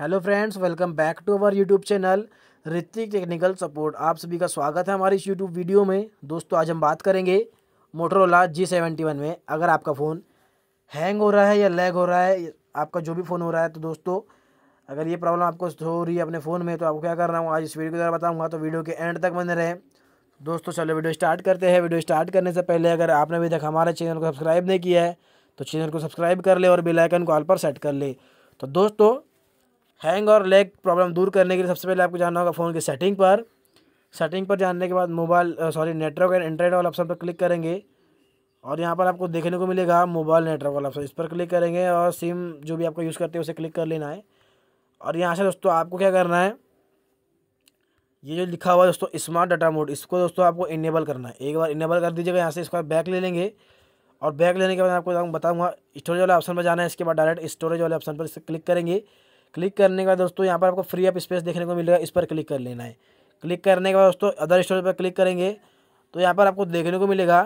hello friends welcome back to our YouTube channel Hrithik technical support आप सभी का स्वागत है हमारे इस यूट्यूब वीडियो में दोस्तों आज हम बात करेंगे मोटरोला जी सेवेंटी वन में अगर आपका फ़ोन हैंग हो रहा है या लैग हो रहा है आपका जो भी फ़ोन हो रहा है तो दोस्तों अगर ये प्रॉब्लम आपको हो रही है अपने फ़ोन में तो आपको क्या कर रहा हूँ आज इस वीडियो के द्वारा बताऊँगा तो वीडियो के एंड तक बने रहें दोस्तों चलो वीडियो स्टार्ट करते हैं वीडियो स्टार्ट करने से पहले अगर आपने अभी तक हमारे चैनल को सब्सक्राइब नहीं किया है तो चैनल को सब्सक्राइब कर ले और बेलाइकन को ऑल पर सेट कर ले तो दोस्तों हैंग और लेग प्रॉब्लम दूर करने के लिए सबसे पहले आपको जाना होगा फ़ोन की सेटिंग पर सेटिंग पर जानने के बाद mobile sorry network and internet वाला ऑप्शन पर क्लिक करेंगे और यहाँ पर आपको देखने को मिलेगा मोबाइल नेटवर्क वाला ऑप्शन इस पर क्लिक करेंगे और सिम जो भी आपको यूज़ करते हैं उसे क्लिक कर लेना है और यहाँ से दोस्तों आपको क्या करना है ये जो लिखा हुआ है दोस्तों स्मार्ट डाटा मोड इसको दोस्तों आपको इनेबल करना है एक बार इनेबल कर दीजिएगा यहाँ से इसका बैक ले लेंगे और बैक लेने के बाद आपको बताऊँगा स्टोरेज वाले ऑप्शन पर जाना है इसके बाद डायरेक्ट स्टोरेज वाले ऑप्शन पर क्लिक करेंगे क्लिक करने के बाद दोस्तों यहाँ पर आपको फ्री ऑफ स्पेस देखने को मिलेगा इस पर क्लिक कर लेना है क्लिक करने के बाद दोस्तों अदर स्टोरेज पर क्लिक करेंगे तो यहाँ पर आपको देखने को मिलेगा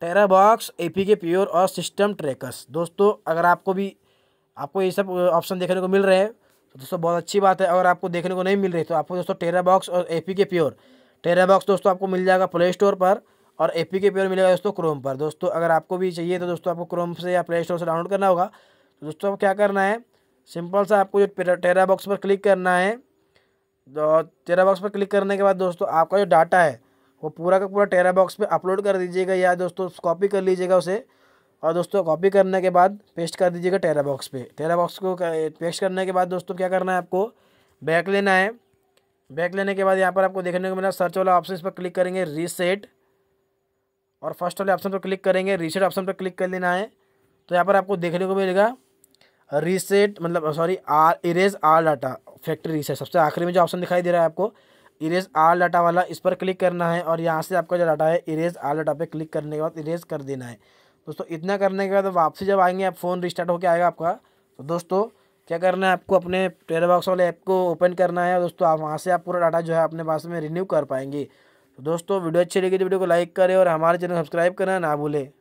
TeraBox A P K pure और सिस्टम ट्रैकर्स दोस्तों अगर आपको भी आपको ये सब ऑप्शन देखने को मिल रहे हैं तो दोस्तों बहुत अच्छी बात है अगर आपको देखने को नहीं मिल रही तो आपको दोस्तों टेराबॉक्स और ए पी के प्योर टेराबॉक्स दोस्तों आपको मिल जाएगा प्ले स्टोर पर और ए पी के प्योर मिलेगा दोस्तों क्रोम पर दोस्तों अगर आपको भी चाहिए तो दोस्तों आपको क्रोम से या प्ले स्टोर से डाउनलोड करना होगा तो दोस्तों आपको क्या करना है सिंपल सा आपको जो टेरा बॉक्स पर क्लिक करना है तो टेरा बॉक्स पर क्लिक करने के बाद दोस्तों आपका जो डाटा है वो पूरा का पूरा टेरा बॉक्स पर अपलोड कर दीजिएगा या दोस्तों कॉपी कर लीजिएगा उसे और दोस्तों कॉपी करने के बाद पेस्ट कर दीजिएगा टेरा बॉक्स पर टेरा बॉक्स को पेस्ट करने के बाद दोस्तों क्या करना है आपको बैक लेना है बैक लेने के बाद यहाँ पर आपको देखने को मिला सर्च वाला ऑप्शन पर क्लिक करेंगे रीसेट और फर्स्ट वाले ऑप्शन पर क्लिक करेंगे रीसेट ऑप्शन पर क्लिक कर लेना है तो यहाँ पर आपको देखने को मिलेगा रीसेट मतलब sorry or erase all data factory reset सबसे आखिरी में जो ऑप्शन दिखाई दे रहा है आपको इरेज आल डाटा वाला इस पर क्लिक करना है और यहाँ से आपका जो डाटा है इरेज आल डाटा पे क्लिक करने के बाद इरेज कर देना है दोस्तों इतना करने के बाद वापसी जब आएंगे आप फ़ोन रिस्टार्ट होकर आएगा आपका तो दोस्तों क्या करना है आपको अपने टेराबॉक्स वाले ऐप को ओपन करना है और दोस्तों आप वहाँ से आप पूरा डाटा जो है अपने पास में रिन्यू कर पाएंगे तो दोस्तों वीडियो अच्छी लगी तो वीडियो को लाइक करें और हमारे चैनल सब्सक्राइब करना ना भूलें